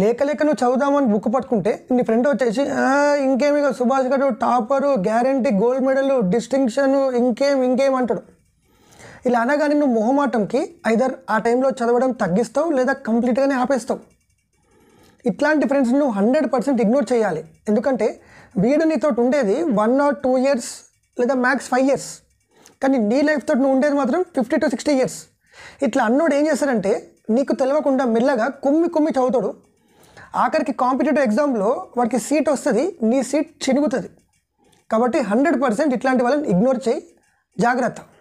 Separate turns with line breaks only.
లేఖలేఖను నువ్వు చదువుదామని బుక్ పట్టుకుంటే నీ ఫ్రెండ్ వచ్చేసి ఇంకేమి సుభాష్ గారు topper guarantee gold medal distinction ఇంకేం ఇంకేం అంటాడు ఇలా అనగానే నువ్వు మొహమాటంకి ఐదర్ ఆ టైంలో చదవడం తగ్గిస్తావు లేదా కంప్లీట్గానే ఆపేస్తావు ఇట్లాంటి ఫ్రెండ్స్ నువ్వు హండ్రెడ్ పర్సెంట్ ఇగ్నోర్ చేయాలి ఎందుకంటే వీడు నీతో ఉండేది వన్ ఆర్ టూ ఇయర్స్ లేదా మ్యాక్స్ ఫైవ్ ఇయర్స్ కానీ నీ లైఫ్ తోటి నువ్వు ఉండేది మాత్రం ఫిఫ్టీ టు సిక్స్టీ ఇయర్స్ ఇట్లా అన్నోడు ఏం చేస్తాడంటే నీకు తెలియకుండా మెల్లగా కుమ్మి కుమ్మి చదువుతాడు ఆఖరికి కాంపిటేటివ్ ఎగ్జామ్లో వాడికి సీట్ వస్తుంది నీ సీట్ చినుగుతుంది కాబట్టి హండ్రెడ్ పర్సెంట్ ఇట్లాంటి వాళ్ళని ఇగ్నోర్ చేయి జాగ్రత్త